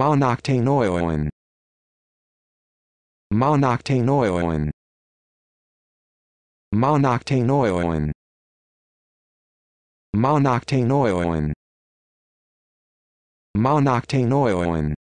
monoctanoin monoctanoin monoctanoin monoctanoin monoctanoin